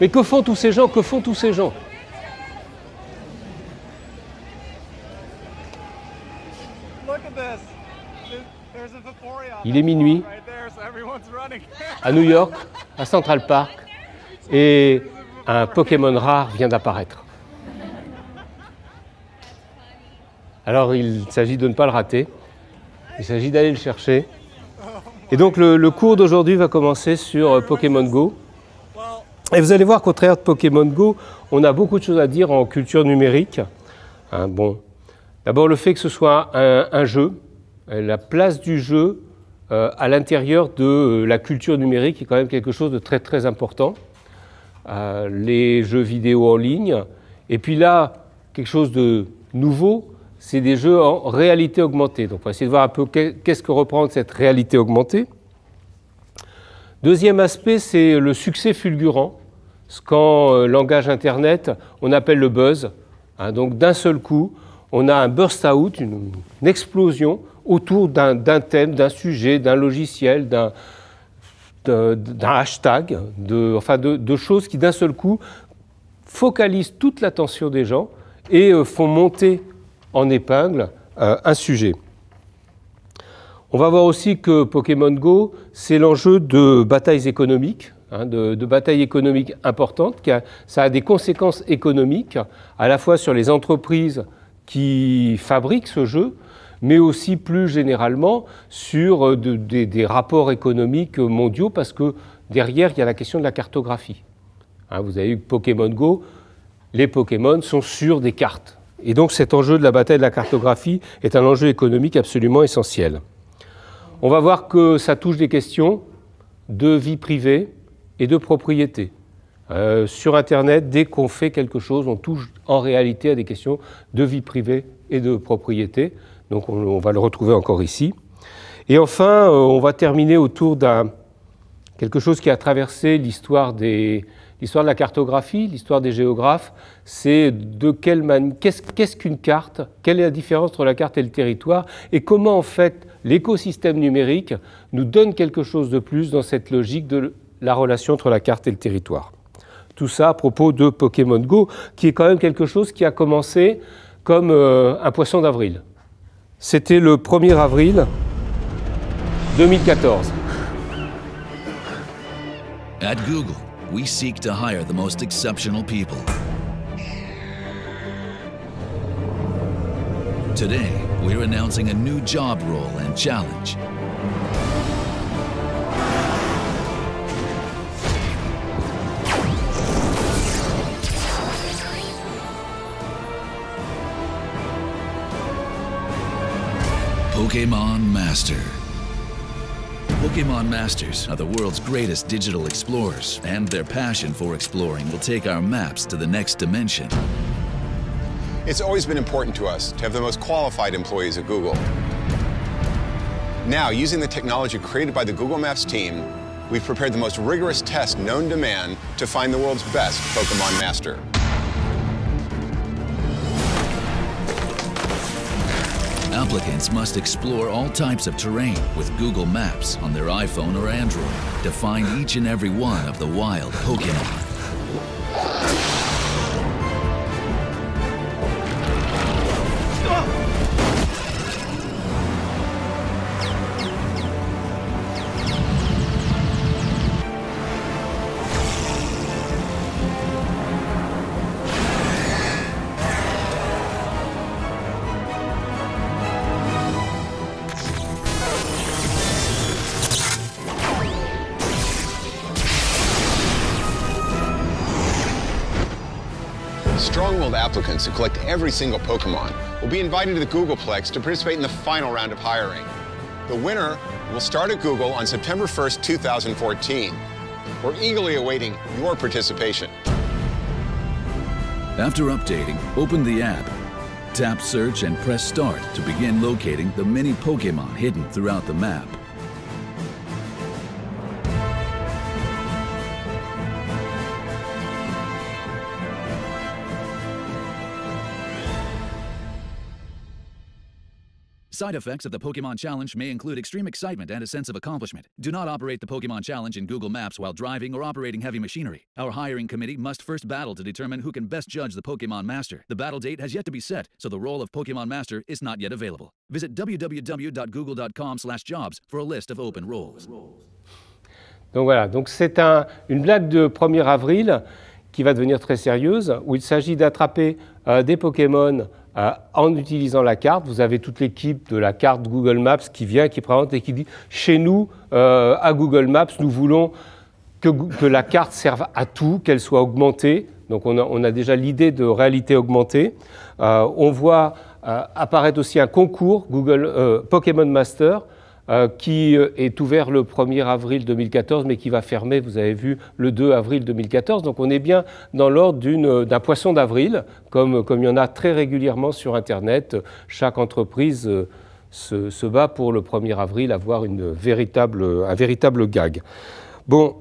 Mais que font tous ces gens Que font tous ces gens Il est minuit à New York, à Central Park, et un Pokémon rare vient d'apparaître. Alors il s'agit de ne pas le rater, il s'agit d'aller le chercher. Et donc le, le cours d'aujourd'hui va commencer sur Pokémon Go. Et vous allez voir qu'au travers de Pokémon Go, on a beaucoup de choses à dire en culture numérique. Hein, bon, d'abord le fait que ce soit un, jeu, euh, la place du jeu euh, à l'intérieur de euh, la culture numérique est quand même quelque chose de très très important. les jeux vidéo en ligne, et puis là, quelque chose de nouveau, c'est des jeux en réalité augmentée. Donc on va essayer de voir un peu qu'est-ce que reprend cette réalité augmentée. Deuxième aspect, c'est le succès fulgurant, ce qu'en euh, langage Internet, on appelle le buzz. Hein. donc d'un seul coup, on a un burst out, une, explosion autour d'un thème, d'un sujet, d'un logiciel, d'un hashtag, de, enfin de, choses qui d'un seul coup focalisent toute l'attention des gens et euh, font monter en épingle euh, un sujet. On va voir aussi que Pokémon Go, c'est l'enjeu de batailles économiques, hein, de, batailles économiques importantes. ça a des conséquences économiques, à la fois sur les entreprises qui fabriquent ce jeu, mais aussi plus généralement sur euh, des, rapports économiques mondiaux, parce que derrière, il y a la question de la cartographie. Hein, vous avez eu Pokémon Go, les Pokémon sont sur des cartes. Et donc cet enjeu de la bataille de la cartographie est un enjeu économique absolument essentiel. On va voir que ça touche des questions de vie privée et de propriété. Euh, sur Internet, dès qu'on fait quelque chose, on touche en réalité à des questions de vie privée et de propriété. Donc on, va le retrouver encore ici. Et enfin, euh, on va terminer autour d'un quelque chose qui a traversé l'histoire de la cartographie, l'histoire des géographes. C'est de quelle manière... qu'est-ce qu'une carte Quelle est la différence entre la carte et le territoire Et comment en fait l'écosystème numérique nous donne quelque chose de plus dans cette logique de la relation entre la carte et le territoire. Tout ça à propos de Pokémon Go, qui est quand même quelque chose qui a commencé comme euh, un poisson d'avril. C'était le 1er avril 2014. At Google, we seek to hire the most exceptional people. Today, we're announcing a new job role and challenge. Pokemon Master. Pokemon Masters are the world's greatest digital explorers, and their passion for exploring will take our maps to the next dimension. It's always been important to us to have the most qualified employees at Google. Now, using the technology created by the Google Maps team, we've prepared the most rigorous test known to man to find the world's best Pokemon Master. Applicants must explore all types of terrain with Google Maps on their iPhone or Android to find each and every one of the wild Pokemon. applicants who collect every single Pokemon will be invited to the Googleplex to participate in the final round of hiring. The winner will start at Google on September 1st, 2014. We're eagerly awaiting your participation. After updating, open the app, tap Search and press Start to begin locating the many Pokemon hidden throughout the map. Side effects of the Pokemon Challenge may include extreme excitement and a sense of accomplishment. Do not operate the Pokemon Challenge in Google Maps while driving or operating heavy machinery. Our hiring committee must first battle to determine who can best judge the Pokemon Master. The battle date has yet to be set, so the role of Pokemon Master is not yet available. Visit www.google.com/jobs for a list of open roles. Donc voilà, donc c'est un, une blague de 1er avril qui va devenir très sérieuse, où il s'agit d'attraper euh, des Pokémon Euh, en utilisant la carte, vous avez toute l'équipe de la carte Google Maps qui vient, qui présente et qui dit chez nous, euh, à Google Maps, nous voulons que, la carte serve à tout, qu'elle soit augmentée. Donc on a, déjà l'idée de réalité augmentée. Euh, on voit apparaître aussi un concours Google Pokémon Master euh, qui euh, est ouvert le 1er avril 2014, mais qui va fermer, vous avez vu, le 2 avril 2014. Donc on est bien dans l'ordre euh, d'un poisson d'avril, comme, comme il y en a très régulièrement sur Internet. Chaque entreprise se, bat pour le 1er avril avoir une véritable, un véritable gag. Bon,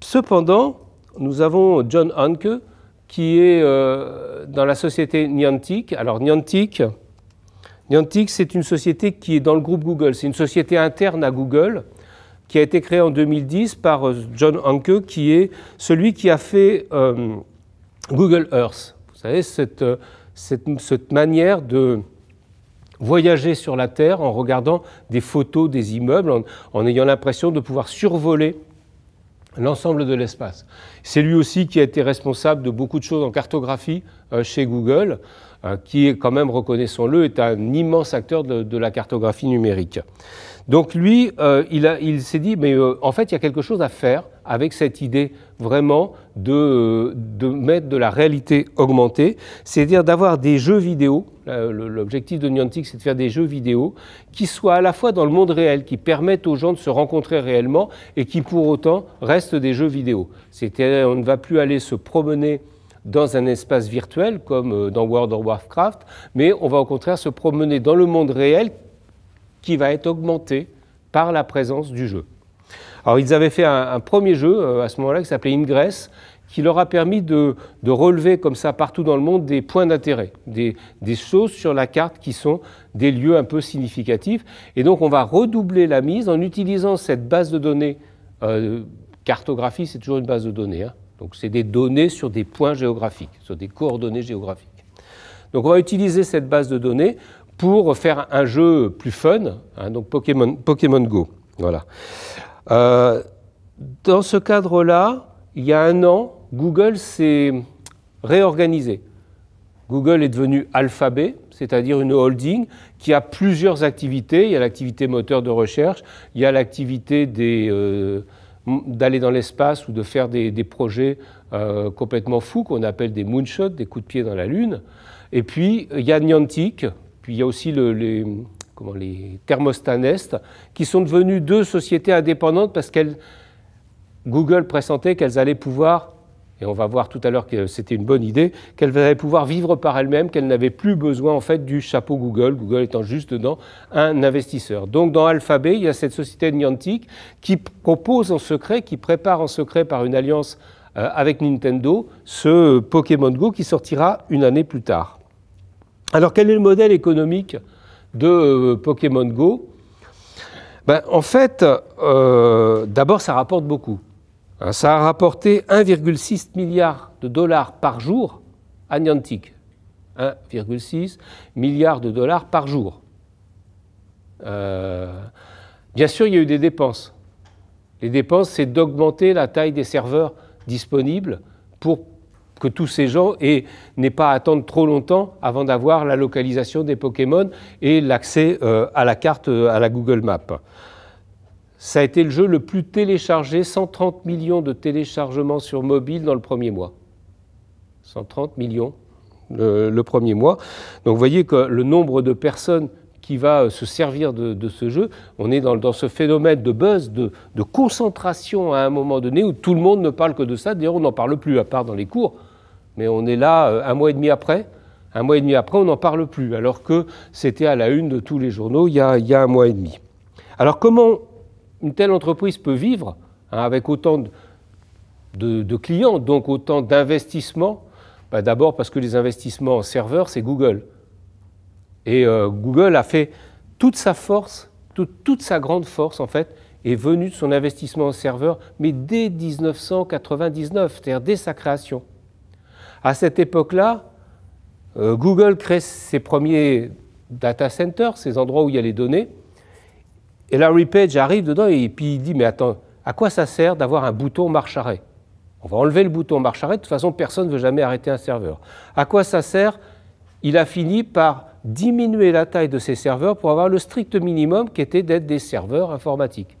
cependant, nous avons John Hanke, qui est dans la société Niantic. Alors Niantic, Niantic, c'est une société qui est dans le groupe Google. C'est une société interne à Google qui a été créée en 2010 par euh, John Hanke, qui est celui qui a fait euh, Google Earth. Vous savez, euh, cette, cette, manière de voyager sur la Terre en regardant des photos des immeubles, en, ayant l'impression de pouvoir survoler l'ensemble de l'espace. C'est lui aussi qui a été responsable de beaucoup de choses en cartographie chez Google. Euh, qui quand même, reconnaissons-le, est un immense acteur de, la cartographie numérique. Donc lui, euh, il, s'est dit, mais euh, en fait, il y a quelque chose à faire avec cette idée vraiment de, mettre de la réalité augmentée, c'est-à-dire d'avoir des jeux vidéo. L'objectif de Niantic, c'est de faire des jeux vidéo qui soient à la fois dans le monde réel, qui permettent aux gens de se rencontrer réellement et qui pour autant restent des jeux vidéo. C'est-à-dire on ne va plus aller se promener dans un espace virtuel comme euh, dans World of Warcraft, mais on va au contraire se promener dans le monde réel qui va être augmenté par la présence du jeu. Alors ils avaient fait un, premier jeu euh, à ce moment-là qui s'appelait Ingress, qui leur a permis de, relever comme ça partout dans le monde des points d'intérêt, des, choses sur la carte qui sont des lieux un peu significatifs. Et donc on va redoubler la mise en utilisant cette base de données. Euh, cartographie, c'est toujours une base de données. Hein, donc c'est des données sur des points géographiques, sur des coordonnées géographiques. Donc on va utiliser cette base de données pour faire un jeu plus fun, hein, donc Pokémon, Go. Voilà. Euh, dans ce cadre-là, il y a un an, Google s'est réorganisé. Google est devenu Alphabet, c'est-à-dire une holding qui a plusieurs activités. Il y a l'activité moteur de recherche, il y a l'activité des, euh, d'aller dans l'espace ou de faire des, projets euh, complètement fous qu'on appelle des moonshots, des coups de pied dans la Lune. Et puis, il y a Niantic, puis il y a aussi les, comment, les Thermostat Nest, qui sont devenus deux sociétés indépendantes parce qu'elles, Google pressentait qu'elles allaient pouvoir et on va voir tout à l'heure que c'était une bonne idée, qu'elle allait pouvoir vivre par elle-même, qu'elle n'avait plus besoin en fait du chapeau Google, Google étant juste dedans un investisseur. Donc dans Alphabet, il y a cette société Niantic qui propose en secret, qui prépare en secret par une alliance euh, avec Nintendo ce Pokémon Go qui sortira une année plus tard. Alors quel est le modèle économique de euh, Pokémon Go ben, En fait, euh, d'abord ça rapporte beaucoup. Euh, ça a rapporté 1,6 milliard de dollars par jour à Niantic. 1,6 milliard de dollars par jour. Euh, bien sûr, il y a eu des dépenses. Les dépenses, c'est d'augmenter la taille des serveurs disponibles pour que tous ces gens n'aient pas à attendre trop longtemps avant d'avoir la localisation des Pokémon et l'accès euh, à la carte, à la Google Map. Ça a été le jeu le plus téléchargé, 130 millions de téléchargements sur mobile dans le premier mois. 130 millions le, premier mois. Donc vous voyez que le nombre de personnes qui va euh, se servir de, ce jeu. On est dans, ce phénomène de buzz, de, concentration à un moment donné où tout le monde ne parle que de ça. D'ailleurs, on n'en parle plus, à part dans les cours. Mais on est là euh, un mois et demi après. Un mois et demi après, on n'en parle plus, alors que c'était à la une de tous les journaux il y a un mois et demi. Alors comment une telle entreprise peut vivre hein, avec autant de, clients, donc autant d'investissements bah, D'abord parce que les investissements en serveurs, c'est Google. Et euh, Google a fait toute sa force, toute, sa grande force en fait, est venue de son investissement en serveur, mais dès 1999, c'est-à-dire dès sa création. À cette époque-là, euh, Google crée ses premiers data centers, ces endroits où il y a les données. Et Larry Page arrive dedans et puis il dit Mais attends, à quoi ça sert d'avoir un bouton marche-arrêt On va enlever le bouton marche-arrêt, de toute façon, personne ne veut jamais arrêter un serveur. À quoi ça sert Il a fini par diminuer la taille de ses serveurs pour avoir le strict minimum qui était d'être des serveurs informatiques.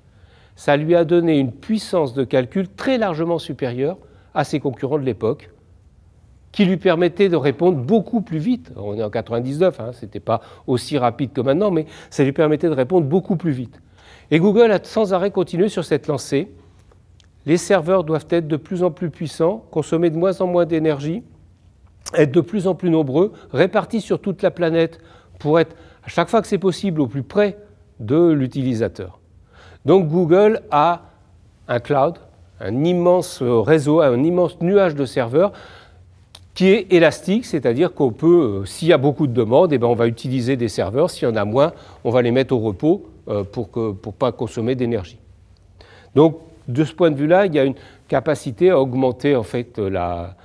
Ça lui a donné une puissance de calcul très largement supérieure à ses concurrents de l'époque, qui lui permettait de répondre beaucoup plus vite. On est en 99, ce n'était pas aussi rapide que maintenant, mais ça lui permettait de répondre beaucoup plus vite. Et Google a sans arrêt continué sur cette lancée. Les serveurs doivent être de plus en plus puissants, consommer de moins en moins d'énergie, être de plus en plus nombreux, répartis sur toute la planète pour être à chaque fois que c'est possible au plus près de l'utilisateur. Donc Google a un cloud, un immense réseau, un immense nuage de serveurs qui est élastique, c'est-à-dire qu'on peut, euh, s'il y a beaucoup de demandes, eh ben, on va utiliser des serveurs, s'il y en a moins, on va les mettre au repos, euh, pour ne pas consommer d'énergie. Donc, de ce point de vue-là, il y a une capacité à augmenter en fait la,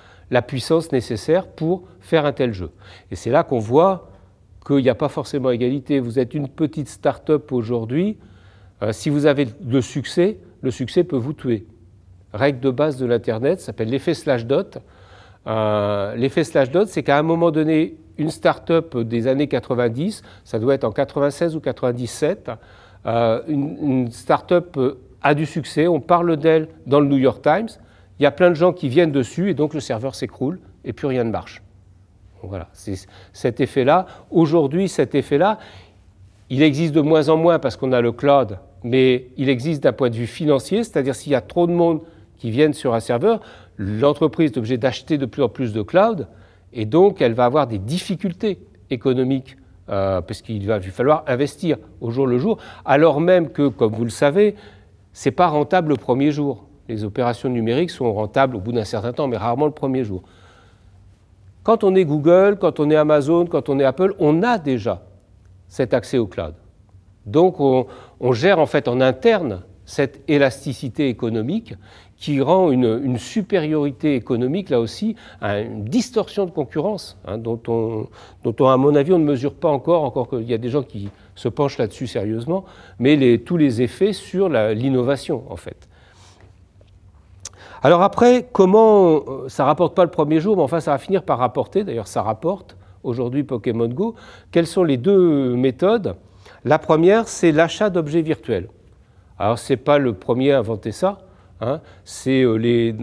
puissance nécessaire pour faire un tel jeu. Et c'est là qu'on voit qu'il n'y a pas forcément égalité. Vous êtes une petite start-up aujourd'hui, euh, si vous avez le succès, le succès peut vous tuer. Règle de base de l'Internet s'appelle l'effet slash dot. Euh, l'effet slash dot, c'est qu'à un moment donné, une start-up des années 90, ça doit être en 96 ou 97, euh, une, une start-up a du succès, on parle d'elle dans le New York Times, il y a plein de gens qui viennent dessus et donc le serveur s'écroule et plus rien ne marche. Voilà, c'est cet effet-là. Aujourd'hui, cet effet-là, il existe de moins en moins parce qu'on a le cloud, mais il existe d'un point de vue financier, c'est-à-dire s'il y a trop de monde qui viennent sur un serveur, l'entreprise est obligée d'acheter de plus en plus de cloud, et donc elle va avoir des difficultés économiques, euh, parce qu'il va lui falloir investir au jour le jour, alors même que, comme vous le savez, ce n'est pas rentable le premier jour. Les opérations numériques sont rentables au bout d'un certain temps, mais rarement le premier jour. Quand on est Google, quand on est Amazon, quand on est Apple, on a déjà cet accès au cloud. Donc on gère en fait en interne cette élasticité économique qui rend une, supériorité économique, là aussi, à une distorsion de concurrence, hein, dont, on, dont on, à mon avis, on ne mesure pas encore, encore qu'il y a des gens qui se penchent là-dessus sérieusement, mais tous les effets sur l'innovation, en fait. Alors après, comment, euh, ça rapporte pas le premier jour, mais enfin ça va finir par rapporter, d'ailleurs ça rapporte aujourd'hui Pokémon Go, quelles sont les deux méthodes La première, c'est l'achat d'objets virtuels. Alors ce n'est pas le premier à inventer ça, Hein. c'est euh, les,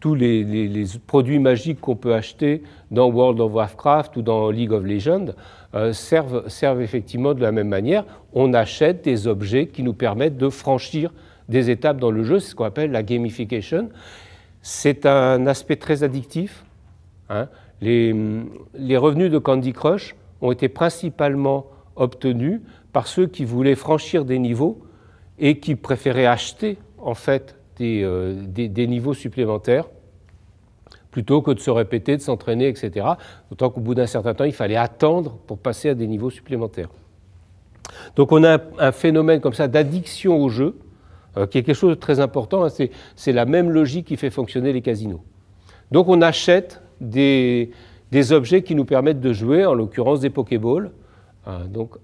tous les, produits magiques qu'on peut acheter dans World of Warcraft ou dans League of Legends euh, servent, servent, effectivement de la même manière. On achète des objets qui nous permettent de franchir des étapes dans le jeu, c'est ce qu'on appelle la gamification. C'est un aspect très addictif. Hein. Les, les revenus de Candy Crush ont été principalement obtenus par ceux qui voulaient franchir des niveaux et qui préféraient acheter en fait euh, des, niveaux supplémentaires plutôt que de se répéter, de s'entraîner, etc. Autant qu'au bout d'un certain temps, il fallait attendre pour passer à des niveaux supplémentaires. Donc on a un phénomène comme ça d'addiction au jeu, euh, qui est quelque chose de très important. Hein. c'est la même logique qui fait fonctionner les casinos. Donc on achète des, objets qui nous permettent de jouer, en l'occurrence des Pokéballs, hein. donc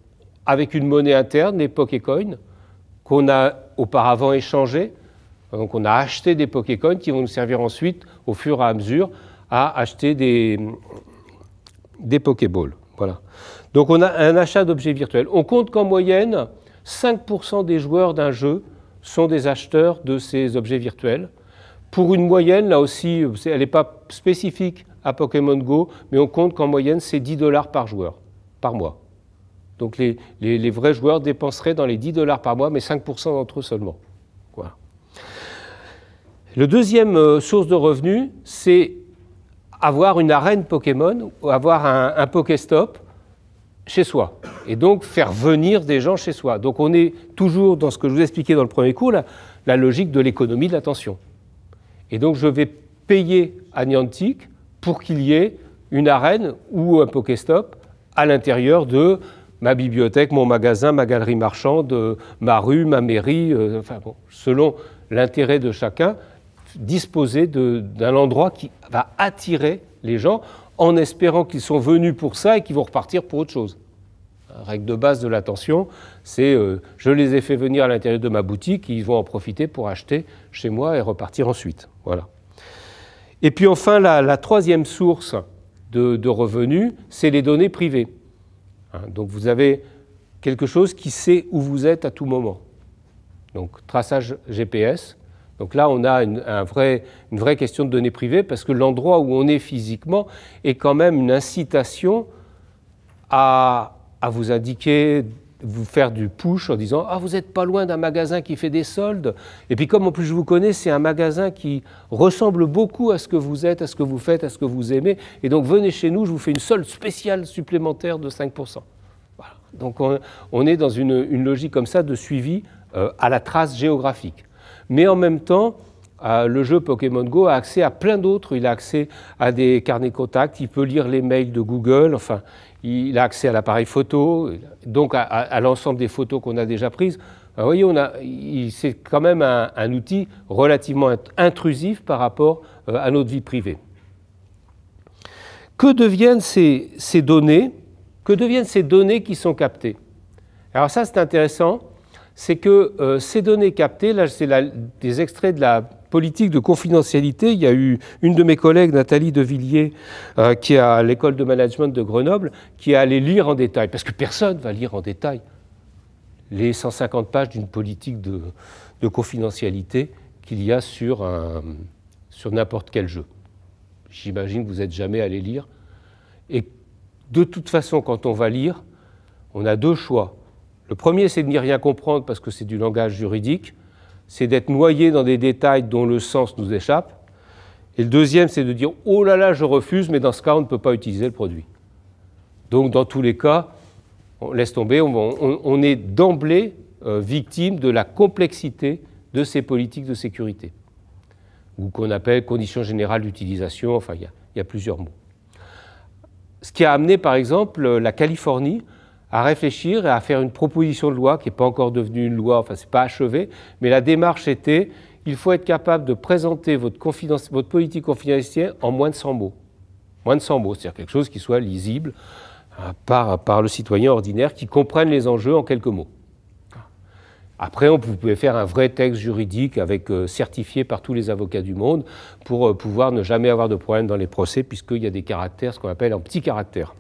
avec une monnaie interne, les Pokécoins, qu'on a auparavant échangés donc on a acheté des Pokécoins qui vont nous servir ensuite, au fur et à mesure, à acheter des, des Pokéballs. Voilà. Donc on a un achat d'objets virtuels. On compte qu'en moyenne, 5% des joueurs d'un jeu sont des acheteurs de ces objets virtuels. Pour une moyenne, là aussi, elle n'est pas spécifique à Pokémon Go, mais on compte qu'en moyenne, c'est 10 dollars par joueur, par mois. Donc les, vrais joueurs dépenseraient dans les 10 dollars par mois, mais 5% d'entre eux seulement. Le deuxième euh, source de revenus, c'est avoir une arène Pokémon avoir un, un Pokéstop chez soi. Et donc faire venir des gens chez soi. Donc on est toujours dans ce que je vous expliquais dans le premier cours, là, la logique de l'économie de l'attention. Et donc je vais payer à Niantic pour qu'il y ait une arène ou un Pokéstop à l'intérieur de ma bibliothèque, mon magasin, ma galerie marchande, euh, ma rue, ma mairie, euh, enfin selon l'intérêt de chacun, disposer d'un endroit qui va attirer les gens en espérant qu'ils sont venus pour ça et qu'ils vont repartir pour autre chose. règle de base de l'attention, c'est euh, je les ai fait venir à l'intérieur de ma boutique, ils vont en profiter pour acheter chez moi et repartir ensuite. Voilà. Et puis enfin, la, troisième source de, revenus, c'est les données privées. Hein, donc vous avez quelque chose qui sait où vous êtes à tout moment. Donc traçage GPS, donc là, on a une, vraie question de données privées parce que l'endroit où on est physiquement est quand même une incitation à, vous indiquer vous faire du push en disant Ah, vous n'êtes pas loin d'un magasin qui fait des soldes. Et puis, comme en plus je vous connais, c'est un magasin qui ressemble beaucoup à ce que vous êtes, à ce que vous faites, à ce que vous aimez. Et donc, venez chez nous, je vous fais une solde spéciale supplémentaire de 5%. Donc, on, est dans une, logique comme ça de suivi euh, à la trace géographique mais en même temps, euh, le jeu Pokémon Go a accès à plein d'autres. Il a accès à des carnets contacts, il peut lire les mails de Google, enfin, il a accès à l'appareil photo, donc à, l'ensemble des photos qu'on a déjà prises. vous voyez, c'est quand même un, outil relativement intrusif par rapport euh, à notre vie privée. Que deviennent ces données Que deviennent ces données qui sont captées Alors ça, c'est intéressant c'est que euh, ces données captées, là c'est des extraits de la politique de confidentialité. Il y a eu une de mes collègues, Nathalie Devilliers, euh, qui est à l'école de management de Grenoble, qui est allée lire en détail, parce que personne ne va lire en détail les 150 pages d'une politique de, confidentialité qu'il y a sur, sur n'importe quel jeu. J'imagine que vous n'êtes jamais allé lire. Et de toute façon, quand on va lire, on a deux choix. Le premier, c'est de n'y rien comprendre parce que c'est du langage juridique, c'est d'être noyé dans des détails dont le sens nous échappe. Et le deuxième, c'est de dire oh là là, je refuse, mais dans ce cas, on ne peut pas utiliser le produit. Donc, dans tous les cas, on laisse tomber, on, est d'emblée euh, victime de la complexité de ces politiques de sécurité, ou qu'on appelle conditions générales d'utilisation, enfin, il y, a plusieurs mots. Ce qui a amené, par exemple, la Californie à réfléchir et à faire une proposition de loi qui n'est pas encore devenue une loi, enfin, c'est pas achevé, mais la démarche était il faut être capable de présenter votre, votre politique confidentielle en moins de 100 mots. Moins de 100 mots, c'est-à-dire quelque chose qui soit lisible euh, par, par le citoyen ordinaire, qui comprenne les enjeux en quelques mots. Après, on pouvait faire un vrai texte juridique avec euh, certifié par tous les avocats du monde pour euh, pouvoir ne jamais avoir de problème dans les procès, puisqu'il y a des caractères, ce qu'on appelle en petit caractères.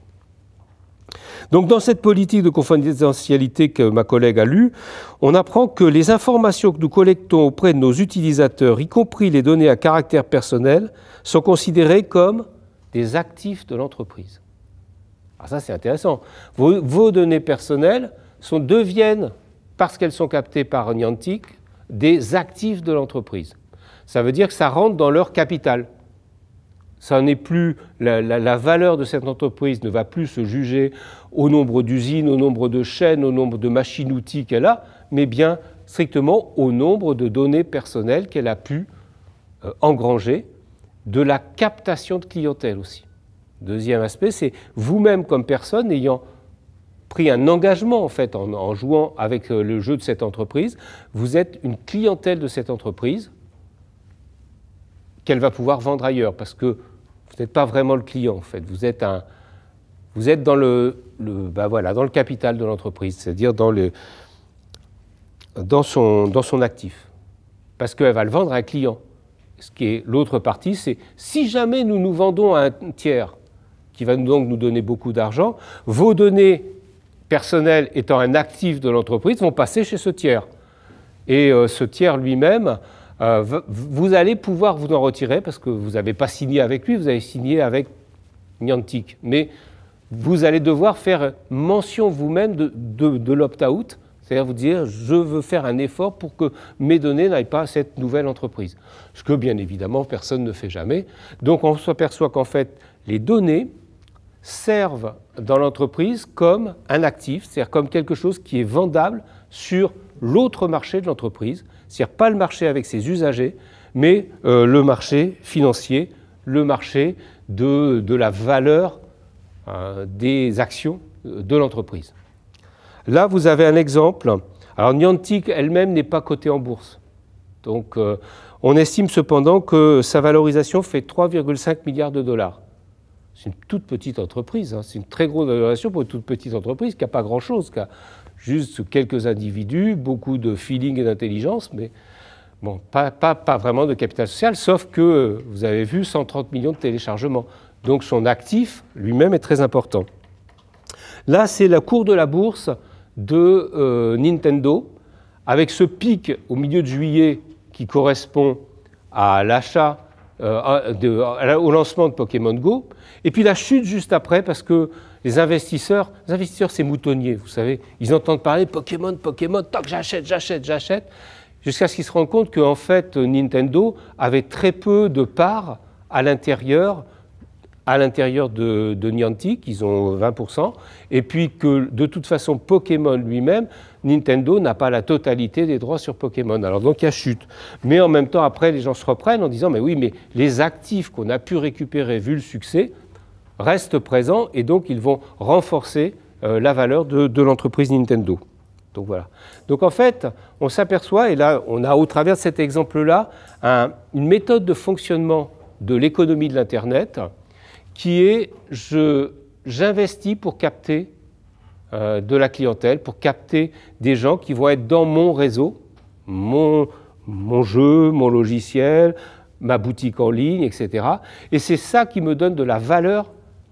Donc dans cette politique de confidentialité que ma collègue a lue, on apprend que les informations que nous collectons auprès de nos utilisateurs, y compris les données à caractère personnel, sont considérées comme des actifs de l'entreprise. Alors ah, ça c'est intéressant. Vos, données personnelles deviennent, parce qu'elles sont captées par Niantic, des actifs de l'entreprise. Ça veut dire que ça rentre dans leur capital. Ça n'est plus la, valeur de cette entreprise ne va plus se juger au nombre d'usines, au nombre de chaînes, au nombre de machines-outils qu'elle a, mais bien strictement au nombre de données personnelles qu'elle a pu euh, engranger, de la captation de clientèle aussi. Deuxième aspect, c'est vous-même comme personne ayant pris un engagement en fait en, jouant avec euh, le jeu de cette entreprise. Vous êtes une clientèle de cette entreprise qu'elle va pouvoir vendre ailleurs parce que vous n'êtes pas vraiment le client, en fait. Vous êtes, vous êtes dans, le, ben dans le capital de l'entreprise, c'est-à-dire dans, dans, son, actif. Parce qu'elle va le vendre à un client. Ce qui est l'autre partie, c'est si jamais nous nous vendons à un tiers, qui va donc nous donner beaucoup d'argent, vos données personnelles étant un actif de l'entreprise vont passer chez ce tiers. Et euh, ce tiers lui-même euh, vous allez pouvoir vous en retirer parce que vous n'avez pas signé avec lui, vous avez signé avec Niantic. Mais vous allez devoir faire mention vous-même de, de l'opt-out, c'est-à-dire vous dire je veux faire un effort pour que mes données n'aillent pas à cette nouvelle entreprise. Ce que bien évidemment personne ne fait jamais. Donc on s'aperçoit qu'en fait les données servent dans l'entreprise comme un actif, c'est-à-dire comme quelque chose qui est vendable sur l'autre marché de l'entreprise. C'est-à-dire pas le marché avec ses usagers, mais euh, le marché financier, le marché de, la valeur hein, des actions euh, de l'entreprise. Là, vous avez un exemple. Alors, Niantic elle-même n'est pas cotée en bourse. Donc, euh, on estime cependant que sa valorisation fait 3,5 milliards de dollars. C'est une toute petite entreprise, hein. c'est une très grosse valorisation pour une toute petite entreprise qui n'a pas grand-chose, juste quelques individus, beaucoup de feeling et d'intelligence, mais bon, pas, pas, vraiment de capital social, sauf que vous avez vu 130 millions de téléchargements. Donc son actif lui-même est très important. Là, c'est la cour de la bourse de euh, Nintendo, avec ce pic au milieu de juillet qui correspond à l'achat, euh, au lancement de Pokémon Go, et puis la chute juste après, parce que les investisseurs, les investisseurs, c'est moutonnier, vous savez. Ils entendent parler Pokémon, Pokémon, toc, j'achète, j'achète, j'achète, jusqu'à ce qu'ils se rendent compte qu'en fait, Nintendo avait très peu de parts à l'intérieur à l'intérieur de, de, Niantic, ils ont 20%, et puis que de toute façon Pokémon lui-même, Nintendo n'a pas la totalité des droits sur Pokémon. Alors donc il y a chute. Mais en même temps, après, les gens se reprennent en disant, mais oui, mais les actifs qu'on a pu récupérer vu le succès, restent présents et donc ils vont renforcer euh, la valeur de, l'entreprise Nintendo. Donc voilà. Donc en fait, on s'aperçoit, et là on a au travers de cet exemple-là, une méthode de fonctionnement de l'économie de l'Internet qui est je, j'investis pour capter euh, de la clientèle, pour capter des gens qui vont être dans mon réseau, mon, mon jeu, mon logiciel, ma boutique en ligne, etc. Et c'est ça qui me donne de la valeur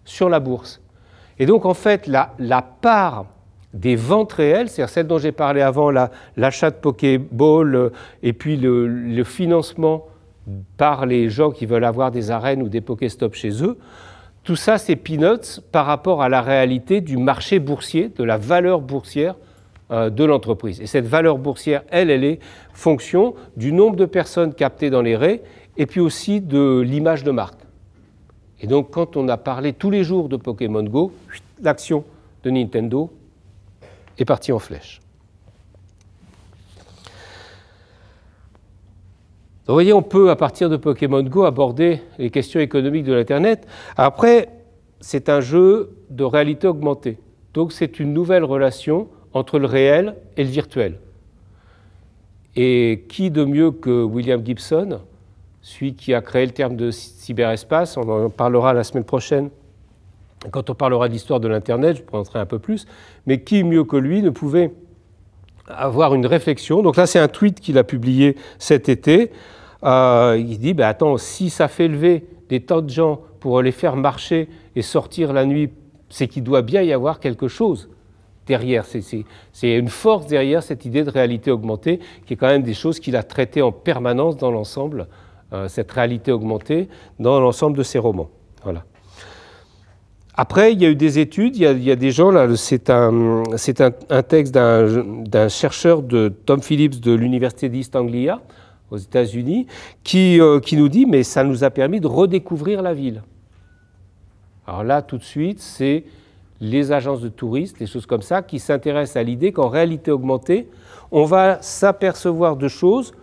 sur la bourse. Et donc, en fait, la, part des ventes réelles, c'est-à-dire celle dont j'ai parlé avant, l'achat de Pokéball euh, et puis le, financement par les gens qui veulent avoir des arènes ou des Pokéstop chez eux, tout ça, c'est peanuts par rapport à la réalité du marché boursier, de la valeur boursière euh, de l'entreprise. Et cette valeur boursière, elle, elle est fonction du nombre de personnes captées dans les raies et puis aussi de l'image de marque. Et donc, quand on a parlé tous les jours de Pokémon Go, l'action de Nintendo est partie en flèche. vous voyez, on peut, à partir de Pokémon Go, aborder les questions économiques de l'Internet. Après, c'est un jeu de réalité augmentée. Donc, c'est une nouvelle relation entre le réel et le virtuel. Et qui de mieux que William Gibson celui qui a créé le terme de cyberespace, on en parlera la semaine prochaine quand on parlera de l'histoire de l'Internet, je prendrai un peu plus, mais qui mieux que lui ne pouvait avoir une réflexion. Donc là, c'est un tweet qu'il a publié cet été. Euh, il dit, ben, attends, si ça fait lever des tas de gens pour les faire marcher et sortir la nuit, c'est qu'il doit bien y avoir quelque chose derrière. C'est une force derrière cette idée de réalité augmentée, qui est quand même des choses qu'il a traitées en permanence dans l'ensemble euh, cette réalité augmentée dans l'ensemble de ses romans. Voilà. Après, il y a eu des études, il y a, des gens, là, c'est un, texte d'un chercheur de Tom Phillips de l'université d'East Anglia, aux États-Unis, qui, euh, qui nous dit, mais ça nous a permis de redécouvrir la ville. Alors là, tout de suite, c'est les agences de touristes, les choses comme ça, qui s'intéressent à l'idée qu'en réalité augmentée, on va s'apercevoir de choses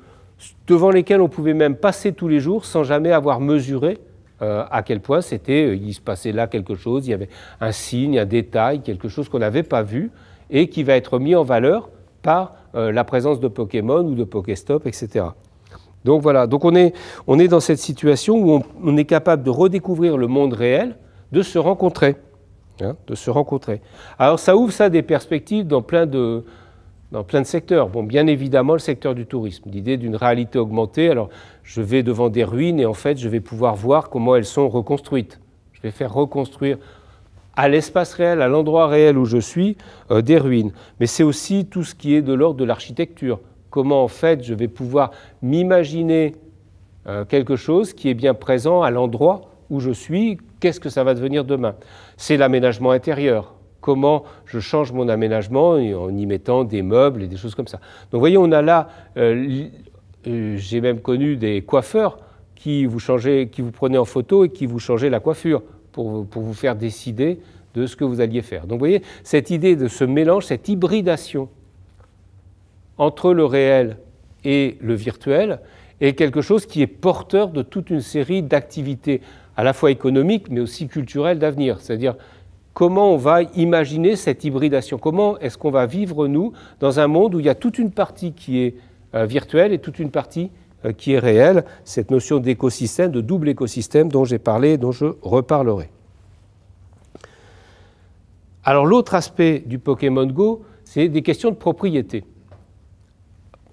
devant lesquels on pouvait même passer tous les jours sans jamais avoir mesuré euh, à quel point c'était, euh, il se passait là quelque chose, il y avait un signe, un détail, quelque chose qu'on n'avait pas vu et qui va être mis en valeur par euh, la présence de Pokémon ou de Pokéstop, etc. Donc voilà, donc on est, on est dans cette situation où on, est capable de redécouvrir le monde réel, de se rencontrer. Hein, de se rencontrer. Alors ça ouvre ça des perspectives dans plein de, dans plein de secteurs. Bon, bien évidemment, le secteur du tourisme, l'idée d'une réalité augmentée. Alors, je vais devant des ruines et en fait, je vais pouvoir voir comment elles sont reconstruites. Je vais faire reconstruire à l'espace réel, à l'endroit réel où je suis, euh, des ruines. Mais c'est aussi tout ce qui est de l'ordre de l'architecture. Comment en fait je vais pouvoir m'imaginer euh, quelque chose qui est bien présent à l'endroit où je suis, qu'est-ce que ça va devenir demain C'est l'aménagement intérieur comment je change mon aménagement en y mettant des meubles et des choses comme ça. Donc vous voyez, on a là, euh, euh, j'ai même connu des coiffeurs qui vous, changez, qui vous prenaient en photo et qui vous changeaient la coiffure pour, pour vous faire décider de ce que vous alliez faire. Donc vous voyez, cette idée de ce mélange, cette hybridation entre le réel et le virtuel est quelque chose qui est porteur de toute une série d'activités, à la fois économiques, mais aussi culturelles d'avenir. C'est-à-dire, comment on va imaginer cette hybridation Comment est-ce qu'on va vivre, nous, dans un monde où il y a toute une partie qui est euh, virtuelle et toute une partie euh, qui est réelle Cette notion d'écosystème, de double écosystème dont j'ai parlé et dont je reparlerai. Alors l'autre aspect du Pokémon Go, c'est des questions de propriété.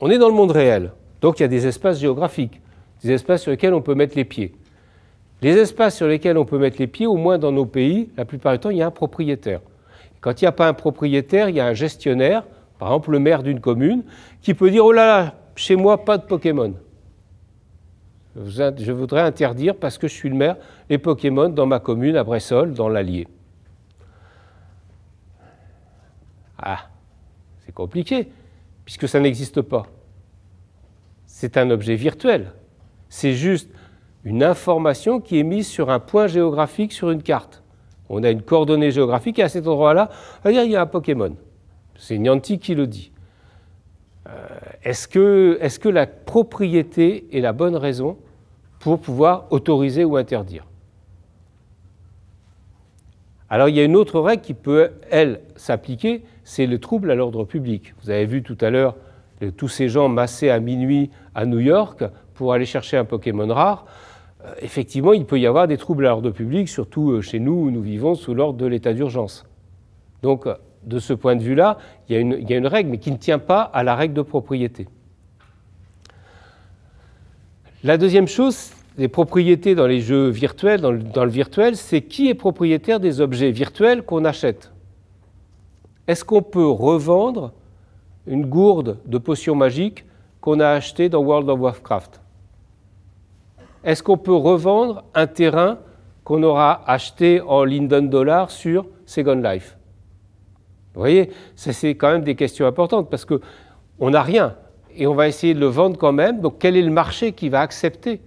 On est dans le monde réel, donc il y a des espaces géographiques, des espaces sur lesquels on peut mettre les pieds. Les espaces sur lesquels on peut mettre les pieds, au moins dans nos pays, la plupart du temps, il y a un propriétaire. Quand il n'y a pas un propriétaire, il y a un gestionnaire, par exemple le maire d'une commune, qui peut dire Oh là là, chez moi, pas de Pokémon. Je voudrais interdire, parce que je suis le maire, les Pokémon dans ma commune, à Bressol, dans l'Allier. Ah, c'est compliqué, puisque ça n'existe pas. C'est un objet virtuel. C'est juste une information qui est mise sur un point géographique sur une carte. On a une coordonnée géographique et à cet endroit-là, il y a un Pokémon. C'est Niantic qui le dit. Euh, est-ce que, que la propriété est la bonne raison pour pouvoir autoriser ou interdire alors il y a une autre règle qui peut, elle, s'appliquer, c'est le trouble à l'ordre public. Vous avez vu tout à l'heure tous ces gens massés à minuit à New York pour aller chercher un Pokémon rare. Euh, effectivement, il peut y avoir des troubles à l'ordre public, surtout euh, chez nous où nous vivons sous l'ordre de l'état d'urgence. Donc, euh, de ce point de vue-là, il, y a une règle, mais qui ne tient pas à la règle de propriété. La deuxième chose, les propriétés dans les jeux virtuels, dans le, virtuel, c'est qui est propriétaire des objets virtuels qu'on achète. Est-ce qu'on peut revendre une gourde de potions magiques qu'on a achetée dans World of Warcraft est-ce qu'on peut revendre un terrain qu'on aura acheté en Linden Dollar sur Second Life Vous voyez, c'est quand même des questions importantes parce qu'on n'a rien et on va essayer de le vendre quand même. Donc quel est le marché qui va accepter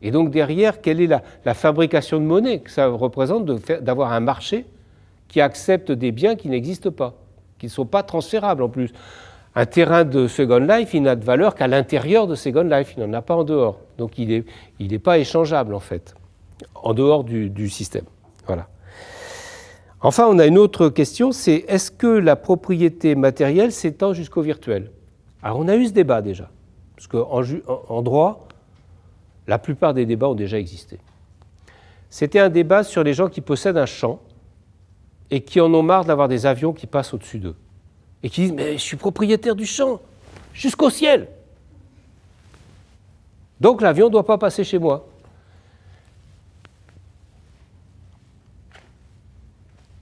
Et donc derrière, quelle est la, la fabrication de monnaie que ça représente d'avoir un marché qui accepte des biens qui n'existent pas, qui ne sont pas transférables en plus un terrain de Second Life, il n'a de valeur qu'à l'intérieur de Second Life, il n'en a pas en dehors. Donc il n'est il pas échangeable en fait, en dehors du, système. Voilà. Enfin, on a une autre question, c'est est-ce que la propriété matérielle s'étend jusqu'au virtuel Alors on a eu ce débat déjà, parce qu'en en droit, la plupart des débats ont déjà existé. C'était un débat sur les gens qui possèdent un champ et qui en ont marre d'avoir des avions qui passent au-dessus d'eux et qui disent Mais je suis propriétaire du champ jusqu'au ciel. Donc l'avion ne doit pas passer chez moi.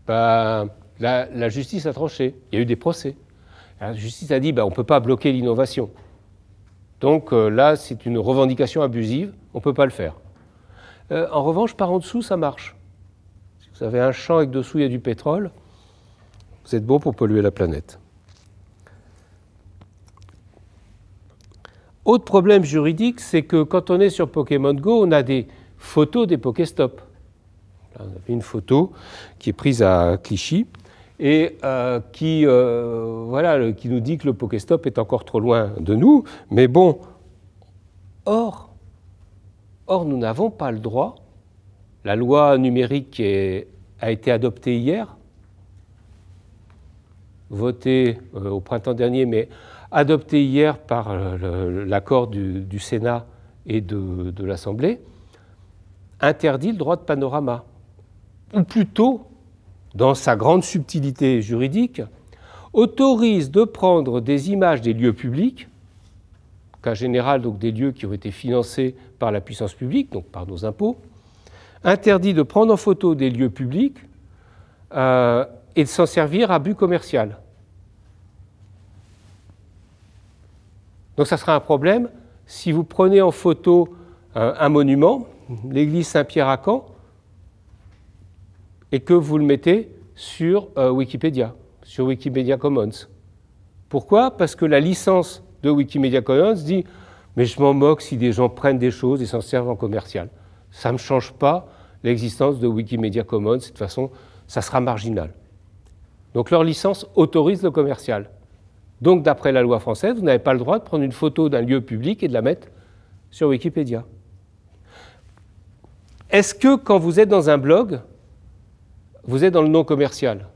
Ben, la, justice a tranché. Il y a eu des procès. La justice a dit ben, on ne peut pas bloquer l'innovation. Donc euh, là, c'est une revendication abusive, on ne peut pas le faire. Euh, en revanche, par en dessous, ça marche. Si vous avez un champ et que dessous il y a du pétrole, vous êtes bon pour polluer la planète. Autre problème juridique, c'est que quand on est sur Pokémon Go, on a des photos des Pokéstop. On a une photo qui est prise à Clichy et euh, qui, euh, voilà, qui nous dit que le Pokéstop est encore trop loin de nous. Mais bon, or, or nous n'avons pas le droit. La loi numérique a été adoptée hier, votée euh, au printemps dernier, mais adopté hier par euh, l'accord du, Sénat et de, l'Assemblée, interdit le droit de panorama. Ou plutôt, dans sa grande subtilité juridique, autorise de prendre des images des lieux publics, cas général donc des lieux qui ont été financés par la puissance publique, donc par nos impôts, interdit de prendre en photo des lieux publics euh, et de s'en servir à but commercial. Donc ça sera un problème si vous prenez en photo euh, un monument, l'église Saint-Pierre à Caen, et que vous le mettez sur euh, Wikipédia, sur Wikimedia Commons. Pourquoi Parce que la licence de Wikimedia Commons dit mais je m'en moque si des gens prennent des choses et s'en servent en commercial. Ça ne change pas l'existence de Wikimedia Commons. De toute façon, ça sera marginal. Donc leur licence autorise le commercial. Donc, d'après la loi française, vous n'avez pas le droit de prendre une photo d'un lieu public et de la mettre sur Wikipédia. Est-ce que quand vous êtes dans un blog, vous êtes dans le non commercial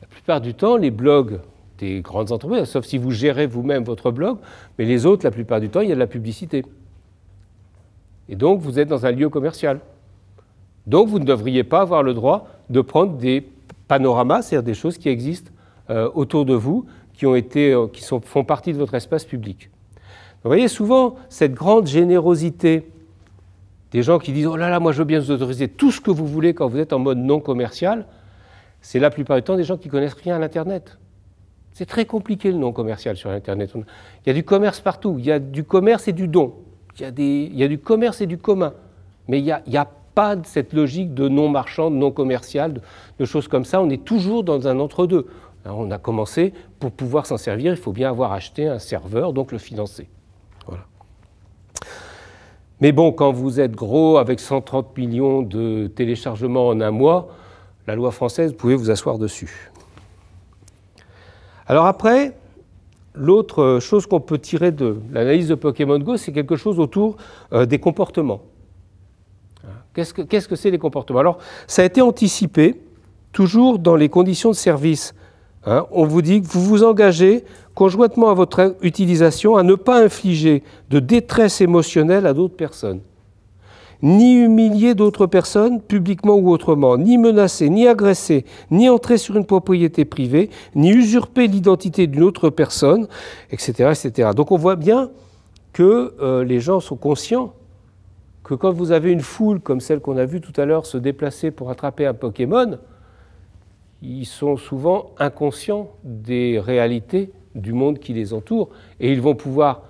La plupart du temps, les blogs des grandes entreprises, sauf si vous gérez vous-même votre blog, mais les autres, la plupart du temps, il y a de la publicité. Et donc, vous êtes dans un lieu commercial. Donc, vous ne devriez pas avoir le droit de prendre des panoramas, c'est-à-dire des choses qui existent euh, autour de vous qui, ont été, euh, qui sont, font partie de votre espace public. Vous voyez souvent cette grande générosité des gens qui disent Oh là là, moi je veux bien vous autoriser tout ce que vous voulez quand vous êtes en mode non commercial. C'est la plupart du temps des gens qui connaissent rien à l'Internet. C'est très compliqué le non commercial sur Internet. Il y a du commerce partout, il y a du commerce et du don, il y a, des, il y a du commerce et du commun. Mais il n'y a, a, pas cette logique de non marchand, de non commercial, de choses comme ça. On est toujours dans un entre-deux. Hein, on a commencé, pour pouvoir s'en servir, il faut bien avoir acheté un serveur, donc le financer. Mais bon, quand vous êtes gros avec 130 millions de téléchargements en un mois, la loi française, vous pouvez vous asseoir dessus. Alors après, l'autre chose qu'on peut tirer de l'analyse de Pokémon Go, c'est quelque chose autour euh, des comportements. Hein, qu'est-ce que c'est les comportements Alors, ça a été anticipé, toujours dans les conditions de service Hein, on vous dit que vous vous engagez conjointement à votre utilisation à ne pas infliger de détresse émotionnelle à d'autres personnes, ni humilier d'autres personnes publiquement ou autrement, ni menacer, ni agresser, ni entrer sur une propriété privée, ni usurper l'identité d'une autre personne, etc., Donc on voit bien que euh, les gens sont conscients que quand vous avez une foule comme celle qu'on a vue tout à l'heure se déplacer pour attraper un Pokémon, ils sont souvent inconscients des réalités du monde qui les entoure et ils vont pouvoir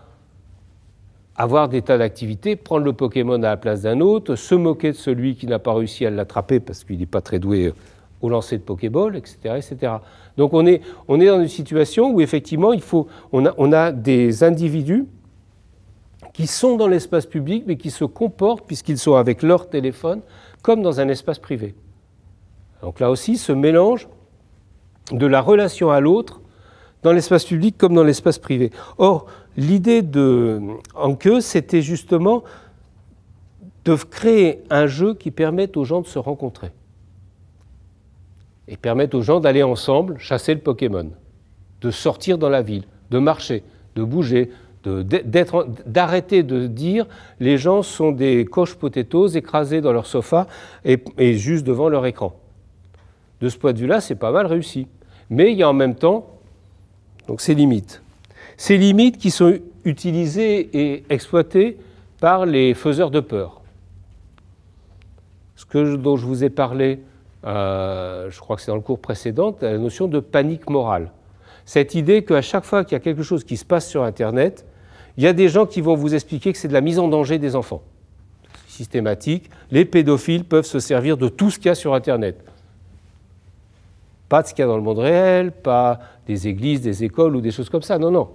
avoir des tas d'activités, prendre le Pokémon à la place d'un autre, se moquer de celui qui n'a pas réussi à l'attraper parce qu'il n'est pas très doué au lancer de Pokéball, etc., etc. Donc on est, on est dans une situation où effectivement il faut, on, on a des individus qui sont dans l'espace public mais qui se comportent, puisqu'ils sont avec leur téléphone, comme dans un espace privé. Donc là aussi, ce mélange de la relation à l'autre dans l'espace public comme dans l'espace privé. Or, l'idée de Anke, c'était justement de créer un jeu qui permette aux gens de se rencontrer et permette aux gens d'aller ensemble chasser le Pokémon, de sortir dans la ville, de marcher, de bouger, d'arrêter de, dire les gens sont des coches potétos écrasés dans leur sofa et juste devant leur écran. De ce point de vue-là, c'est pas mal réussi. Mais il y a en même temps donc ces limites. Ces limites qui sont utilisées et exploitées par les faiseurs de peur. Ce dont je vous ai parlé, euh, je crois que c'est dans le cours précédent, la notion de panique morale. Cette idée qu'à chaque fois qu'il y a quelque chose qui se passe sur Internet, il y a des gens qui vont vous expliquer que c'est de la mise en danger des enfants. Systématique, les pédophiles peuvent se servir de tout ce qu'il y a sur Internet pas de ce qu'il y a dans le monde réel, pas des églises, des écoles ou des choses comme ça. Non, non.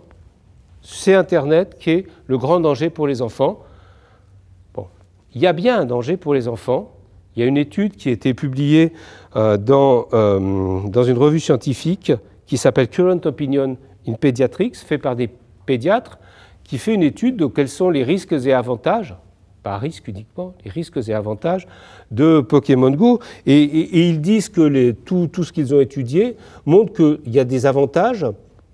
C'est Internet qui est le grand danger pour les enfants. Bon, il y a bien un danger pour les enfants. Il y a une étude qui a été publiée euh, dans, euh, dans une revue scientifique qui s'appelle Current Opinion in Pediatrics, fait par des pédiatres, qui fait une étude de quels sont les risques et avantages à risque uniquement, les risques et avantages de Pokémon Go. Et, ils disent que les, tout, tout, ce qu'ils ont étudié montre qu'il y a des avantages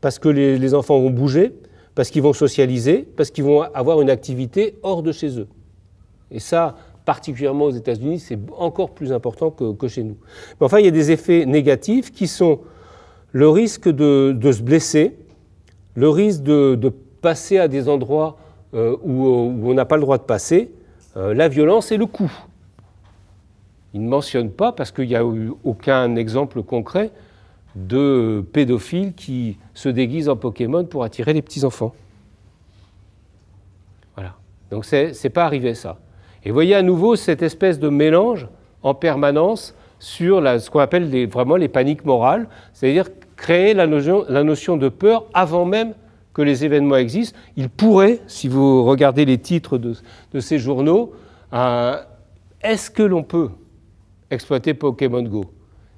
parce que les, les enfants vont bouger, parce qu'ils vont socialiser, parce qu'ils vont avoir une activité hors de chez eux. Et ça, particulièrement aux États-Unis, c'est encore plus important que, que, chez nous. Mais enfin, il y a des effets négatifs qui sont le risque de, de se blesser, le risque de, de, passer à des endroits euh, où, où on n'a pas le droit de passer, euh, la violence et le coup. Il ne mentionne pas, parce qu'il n'y a eu aucun exemple concret, de pédophiles qui se déguisent en Pokémon pour attirer les petits-enfants. Voilà. Donc c'est pas arrivé ça. Et voyez à nouveau cette espèce de mélange en permanence sur ce qu'on appelle vraiment les paniques morales, c'est-à-dire créer la la notion de peur avant même que les événements existent. il pourrait, si vous regardez les titres de, ces journaux, euh, est-ce que l'on peut exploiter Pokémon Go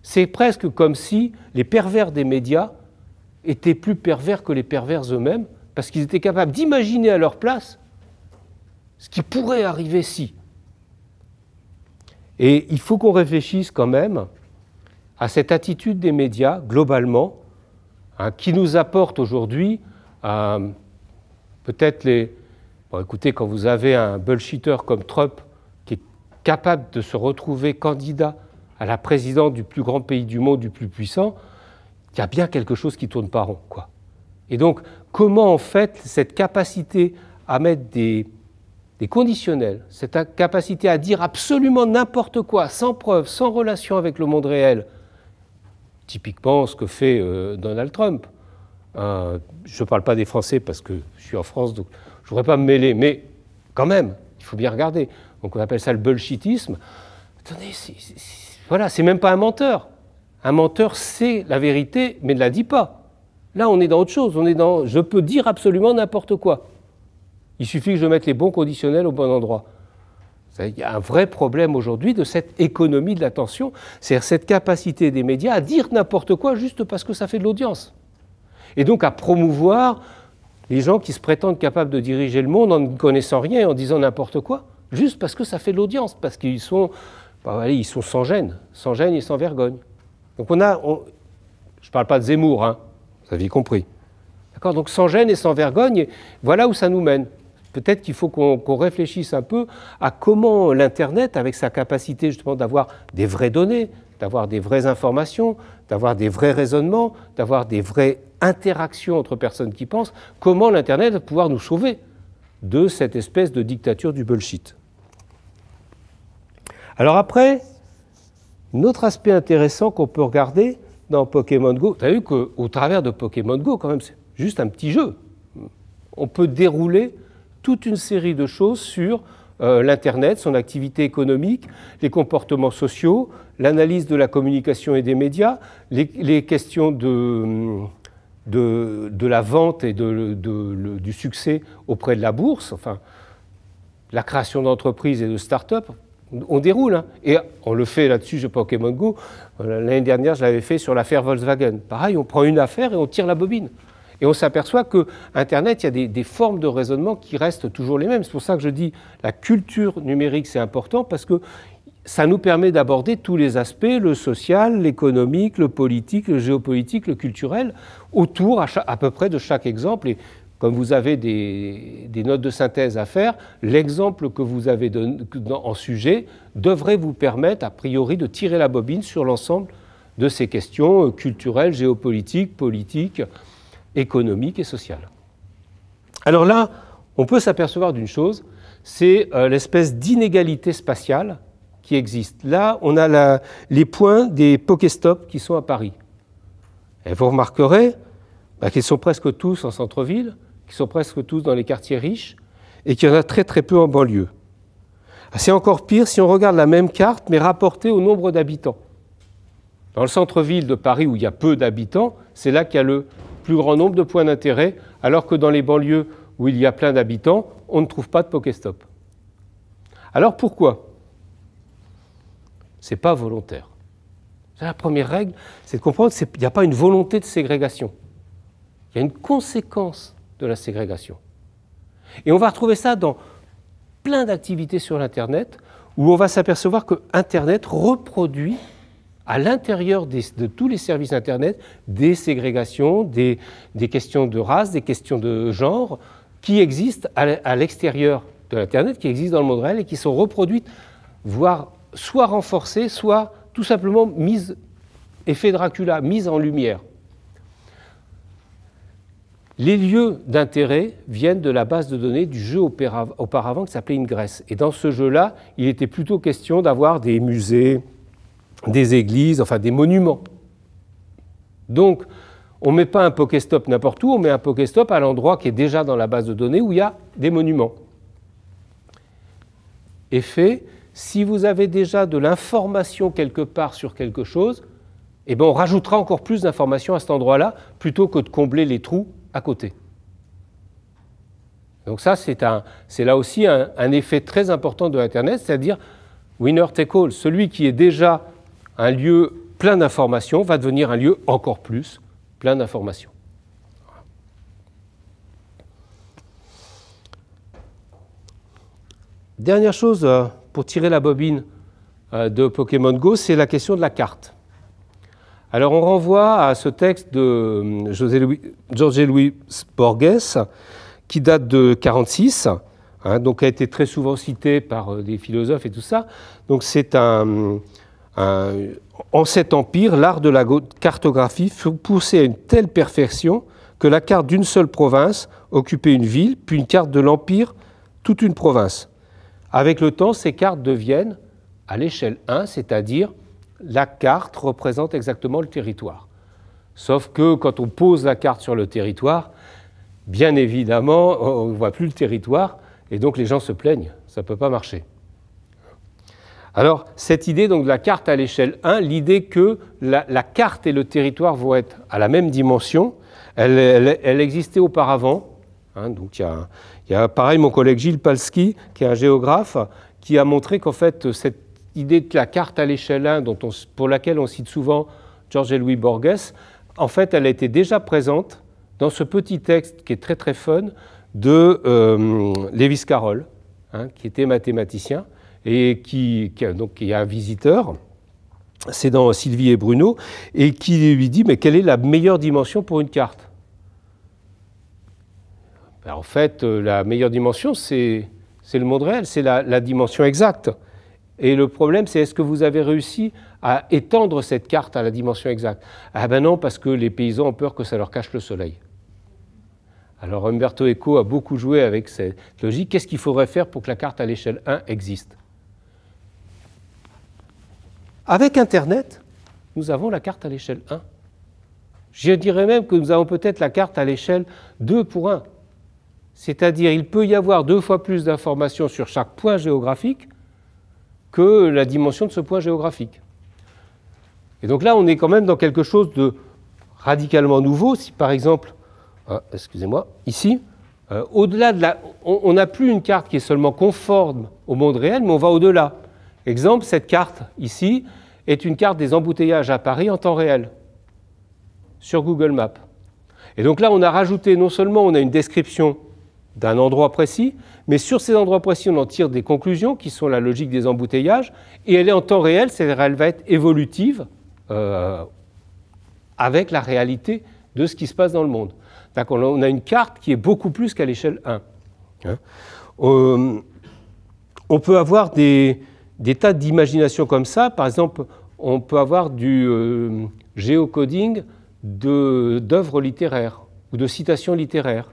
C'est presque comme si les pervers des médias étaient plus pervers que les pervers eux-mêmes, parce qu'ils étaient capables d'imaginer à leur place ce qui pourrait arriver si. Et il faut qu'on réfléchisse quand même à cette attitude des médias globalement, hein, qui nous apporte aujourd'hui euh, peut-être les. Bon, écoutez, quand vous avez un bullshitter comme Trump qui est capable de se retrouver candidat à la présidente du plus grand pays du monde, du plus puissant, il y a bien quelque chose qui tourne pas rond, quoi. Et donc, comment en fait cette capacité à mettre des, des conditionnels, cette capacité à dire absolument n'importe quoi, sans preuve, sans relation avec le monde réel, typiquement ce que fait euh, Donald Trump, euh, je ne parle pas des Français parce que je suis en France, donc je ne voudrais pas me mêler, mais quand même, il faut bien regarder. Donc on appelle ça le bullshitisme. Attendez, voilà, c'est même pas un menteur. Un menteur sait la vérité, mais ne la dit pas. Là, on est dans autre chose. On est dans, je peux dire absolument n'importe quoi. Il suffit que je mette les bons conditionnels au bon endroit. Il y a un vrai problème aujourd'hui de cette économie de l'attention, c'est-à-dire cette capacité des médias à dire n'importe quoi juste parce que ça fait de l'audience et donc à promouvoir les gens qui se prétendent capables de diriger le monde en ne connaissant rien en disant n'importe quoi, juste parce que ça fait de l'audience, parce qu'ils sont, bah, ils sont sans gêne, sans gêne et sans vergogne. Donc on a, je ne parle pas de Zemmour, hein, vous avez compris. D'accord Donc sans gêne et sans vergogne, voilà où ça nous mène. Peut-être qu'il faut qu'on réfléchisse un peu à comment l'Internet, avec sa capacité justement d'avoir des vraies données, d'avoir des vraies informations, d'avoir des vrais raisonnements, d'avoir des vraies interaction entre personnes qui pensent, comment l'Internet va pouvoir nous sauver de cette espèce de dictature du bullshit. Alors après, un autre aspect intéressant qu'on peut regarder dans Pokémon Go, tu as vu qu'au travers de Pokémon Go, quand même, c'est juste un petit jeu. On peut dérouler toute une série de choses sur euh, l'Internet, son activité économique, les comportements sociaux, l'analyse de la communication et des médias, les, questions de... Hum, de, la vente et de, du succès auprès de la bourse, enfin, la création d'entreprises et de start-up, on déroule. Hein. Et on le fait là-dessus sur Pokémon Go. Euh, l'année dernière, je l'avais fait sur l'affaire Volkswagen. Pareil, on prend une affaire et on tire la bobine. Et on s'aperçoit que Internet, il y a des, des, formes de raisonnement qui restent toujours les mêmes. C'est pour ça que je dis la culture numérique, c'est important parce que ça nous permet d'aborder tous les aspects, le social, l'économique, le politique, le géopolitique, le culturel, autour à, peu près de chaque exemple. Et comme vous avez des, notes de synthèse à faire, l'exemple que vous avez en sujet devrait vous permettre, a priori, de tirer la bobine sur l'ensemble de ces questions euh, culturelles, géopolitiques, politiques, économiques et sociales. Alors là, on peut s'apercevoir d'une chose, c'est euh, l'espèce d'inégalité spatiale qui existent. Là, on a les points des Pokéstops qui sont à Paris. vous remarquerez bah, qu'ils sont presque tous en centre-ville, qu'ils sont presque tous dans les quartiers riches, et qu'il y en a très très peu en banlieue. Ah, c'est encore pire si on regarde la même carte, mais rapportée au nombre d'habitants. Dans le centre-ville de Paris, où il y a peu d'habitants, c'est là qu'il y a le plus grand nombre de points d'intérêt, alors que dans les banlieues où il y a plein d'habitants, on ne trouve pas de Pokéstop. Alors pourquoi ce n'est pas volontaire. La première règle, c'est de comprendre qu'il n'y a pas une volonté de ségrégation. Il y a une conséquence de la ségrégation. Et on va retrouver ça dans plein d'activités sur l'Internet, où on va s'apercevoir que Internet reproduit à l'intérieur de tous les services Internet des ségrégations, des, des, questions de race, des questions de genre, qui existent à l'extérieur de l'Internet, qui existent dans le monde réel et qui sont reproduites, voire soit renforcée, soit tout simplement mise, effet Dracula, mise en lumière. Les lieux d'intérêt viennent de la base de données du jeu auparavant qui s'appelait une Ingress. Et dans ce jeu-là, il était plutôt question d'avoir des musées, des églises, enfin des monuments. Donc, on ne met pas un Pokéstop n'importe où, on met un Pokéstop à l'endroit qui est déjà dans la base de données où il y a des monuments. Effet, si vous avez déjà de l'information quelque part sur quelque chose, eh ben, on rajoutera encore plus d'informations à cet endroit-là plutôt que de combler les trous à côté. Donc ça, c'est là aussi un, effet très important de l'Internet, c'est-à-dire winner take all. Celui qui est déjà un lieu plein d'informations va devenir un lieu encore plus plein d'informations. Dernière chose euh, pour tirer la bobine euh, de Pokémon Go, c'est la question de la carte. Alors on renvoie à ce texte de hum, José Louis, Borges, qui date de 1946, hein, donc a été très souvent cité par euh, des philosophes et tout ça. Donc c'est un, en cet empire, l'art de la cartographie fut poussé à une telle perfection que la carte d'une seule province occupait une ville, puis une carte de l'empire, toute une province. Avec le temps, ces cartes deviennent à l'échelle 1, c'est-à-dire la carte représente exactement le territoire. Sauf que quand on pose la carte sur le territoire, bien évidemment, on ne voit plus le territoire et donc les gens se plaignent, ça ne peut pas marcher. Alors, cette idée donc, de la carte à l'échelle 1, l'idée que la, carte et le territoire vont être à la même dimension, elle existait auparavant, Hein, donc il y, a, pareil mon collègue Gilles Palski, qui est un géographe, qui a montré qu'en fait cette idée de la carte à l'échelle 1, dont pour laquelle on cite souvent Georges et Louis Borges, en fait elle était déjà présente dans ce petit texte qui est très très fun de euh, Lewis-Carroll, hein, qui était mathématicien et qui, donc il a un visiteur c'est dans Sylvie et Bruno, et qui lui dit mais quelle est la meilleure dimension pour une carte ben, en fait, euh, la meilleure dimension, c'est le monde réel, c'est la, la dimension exacte. Et le problème, c'est est-ce que vous avez réussi à étendre cette carte à la dimension exacte Ah ben non, parce que les paysans ont peur que ça leur cache le soleil. Alors Umberto Eco a beaucoup joué avec cette logique. Qu'est-ce qu'il faudrait faire pour que la carte à l'échelle 1 existe Avec Internet, nous avons la carte à l'échelle 1. Je dirais même que nous avons peut-être la carte à l'échelle 2 pour 1. C'est-à-dire il peut y avoir deux fois plus d'informations sur chaque point géographique que la dimension de ce point géographique. Et donc là, on est quand même dans quelque chose de radicalement nouveau. Si par exemple, euh, excusez-moi, ici, euh, au-delà de la, on n'a plus une carte qui est seulement conforme au monde réel, mais on va au-delà. Exemple, cette carte ici est une carte des embouteillages à Paris en temps réel sur Google Maps. Et donc là, on a rajouté non seulement on a une description d'un endroit précis, mais sur ces endroits précis, on en tire des conclusions qui sont la logique des embouteillages, et elle est en temps réel, c'est-à-dire elle va être évolutive euh, avec la réalité de ce qui se passe dans le monde. on a une carte qui est beaucoup plus qu'à l'échelle 1. Hein. Euh, on peut avoir des, tas d'imaginations comme ça, par exemple, on peut avoir du euh, géocoding d'œuvres littéraires ou de citations littéraires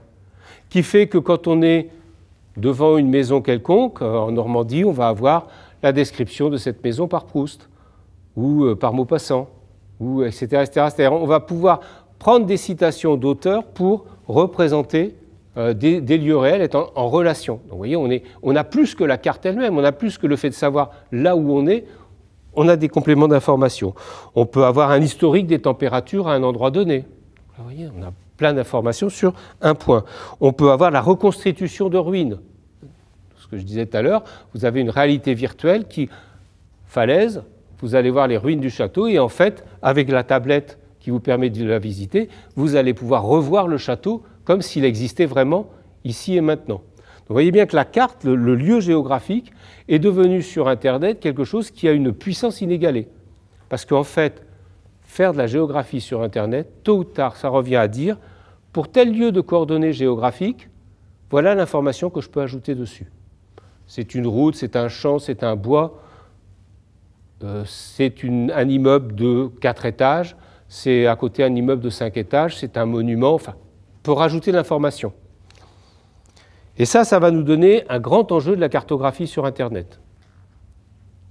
qui fait que quand on est devant une maison quelconque, euh, en Normandie, on va avoir la description de cette maison par Proust, ou euh, par Maupassant, ou etc. On va pouvoir prendre des citations d'auteurs pour représenter euh, des, lieux réels étant en relation. Donc vous voyez, on, est, on a plus que la carte elle-même, on a plus que le fait de savoir là où on est, on a des compléments d'information. On peut avoir un historique des températures à un endroit donné. on a plein d'informations sur un point. On peut avoir la reconstitution de ruines. Ce que je disais tout à l'heure, vous avez une réalité virtuelle qui, falaise, vous allez voir les ruines du château et en fait, avec la tablette qui vous permet de la visiter, vous allez pouvoir revoir le château comme s'il existait vraiment ici et maintenant. vous voyez bien que la carte, le, lieu géographique, est devenu sur Internet quelque chose qui a une puissance inégalée. Parce qu'en fait, faire de la géographie sur Internet, tôt ou tard, ça revient à dire, pour tel lieu de coordonnées géographiques, voilà l'information que je peux ajouter dessus. C'est une route, c'est un champ, c'est un bois, euh, c'est un immeuble de quatre étages, c'est à côté un immeuble de cinq étages, c'est un monument, enfin, pour ajouter l'information. Et ça, ça va nous donner un grand enjeu de la cartographie sur Internet.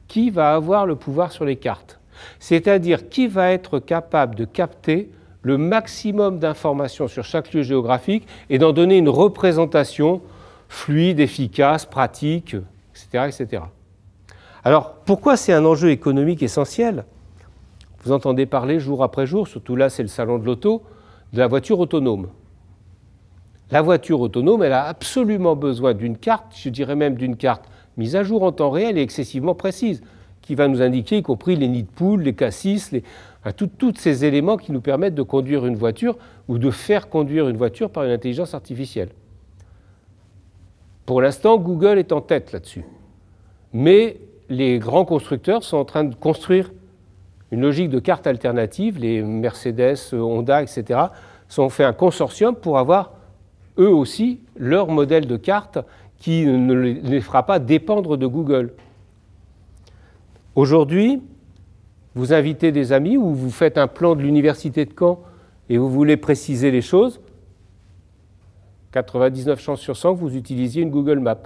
Qui va avoir le pouvoir sur les cartes c'est-à-dire qui va être capable de capter le maximum d'informations sur chaque lieu géographique et d'en donner une représentation fluide, efficace, pratique, etc. Alors, pourquoi c'est un enjeu économique essentiel Vous entendez parler jour après jour, surtout là c'est le salon de l'auto, de la voiture autonome. La voiture autonome, elle a absolument besoin d'une carte, je dirais même d'une carte mise à jour en temps réel et excessivement précise qui va nous indiquer, y compris les nids de poules, les cassis, les, tous ces éléments qui nous permettent de conduire une voiture ou de faire conduire une voiture par une intelligence artificielle. Pour l'instant, Google est en tête là-dessus. Mais les grands constructeurs sont en train de construire une logique de carte alternative. Les Mercedes, Honda, etc. sont fait un consortium pour avoir eux aussi leur modèle de carte qui ne les fera pas dépendre de Google. Aujourd'hui, vous invitez des amis ou vous faites un plan de l'université de Caen et vous voulez préciser les choses, 99 chances sur 100 que vous utilisiez une Google Map.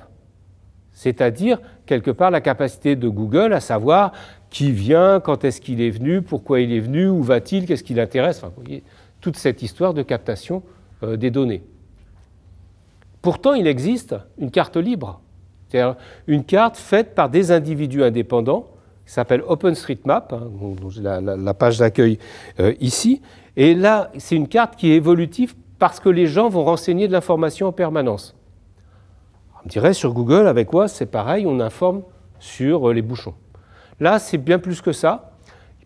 C'est-à-dire, quelque part, la capacité de Google à savoir qui vient, quand est-ce qu'il est venu, pourquoi il est venu, où va-t-il, qu'est-ce qui l'intéresse, enfin, vous voyez, toute cette histoire de captation euh, des données. Pourtant, il existe une carte libre, c'est-à-dire une carte faite par des individus indépendants qui s'appelle OpenStreetMap, hein, la, page d'accueil euh, ici. Et là, c'est une carte qui est évolutive parce que les gens vont renseigner de l'information en permanence. On dirait sur Google, avec quoi c'est pareil, on informe sur euh, les bouchons. Là, c'est bien plus que ça.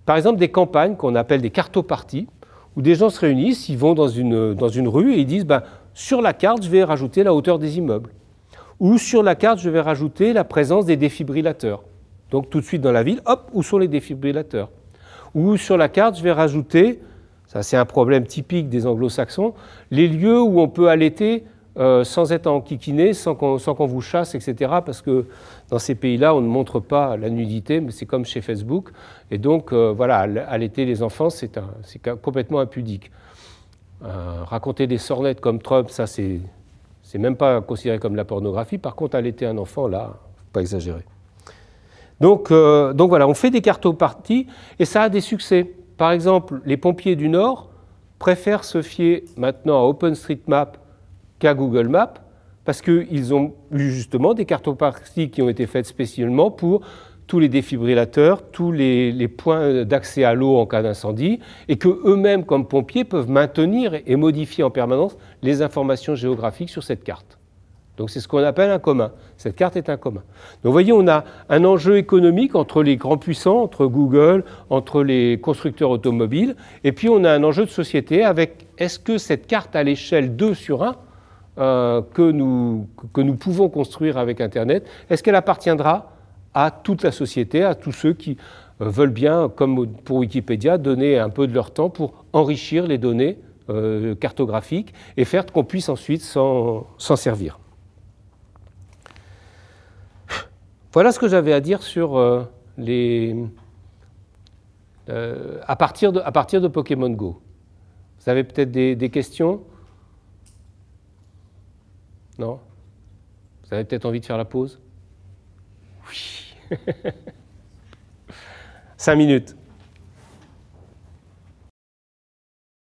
Par exemple, des campagnes qu'on appelle des cartoparties, où des gens se réunissent, ils vont dans une, dans une rue et ils disent ben, sur la carte, je vais rajouter la hauteur des immeubles. Ou sur la carte, je vais rajouter la présence des défibrillateurs. Donc tout de suite dans la ville, hop, où sont les défibrillateurs Ou sur la carte, je vais rajouter, ça c'est un problème typique des anglo-saxons, les lieux où on peut allaiter euh, sans être enquiquiné, sans qu'on vous chasse, etc. Parce que dans ces pays-là, on ne montre pas la nudité, mais c'est comme chez Facebook. Et donc, euh, voilà, allaiter les enfants, c'est complètement impudique. Euh, raconter des sornettes comme Trump, ça, c'est même pas considéré comme la pornographie. Par contre, allaiter un enfant, là, pas exagérer. Euh, donc, voilà, on fait des cartes parties et ça a des succès. Par exemple, les pompiers du Nord préfèrent se fier maintenant à OpenStreetMap qu'à Google Maps parce qu'ils ont eu justement des cartes parties qui ont été faites spécialement pour tous les défibrillateurs, tous les, les points d'accès à l'eau en cas d'incendie, et que eux-mêmes, comme pompiers, peuvent maintenir et modifier en permanence les informations géographiques sur cette carte. Donc c'est ce qu'on appelle un commun. Cette carte est un commun. Donc vous voyez, on a un enjeu économique entre les grands puissants, entre Google, entre les constructeurs automobiles, et puis on a un enjeu de société avec est-ce que cette carte à l'échelle 2 sur 1 euh, que, nous, pouvons construire avec Internet, est-ce qu'elle appartiendra à toute la société, à tous ceux qui euh, veulent bien, comme pour Wikipédia, donner un peu de leur temps pour enrichir les données euh, cartographiques et faire qu'on puisse ensuite s'en servir. Voilà ce que j'avais à dire sur euh, les. Euh, à, partir de, à partir de Pokémon Go. Vous avez peut-être des, questions Non Vous avez peut-être envie de faire la pause Oui Cinq minutes.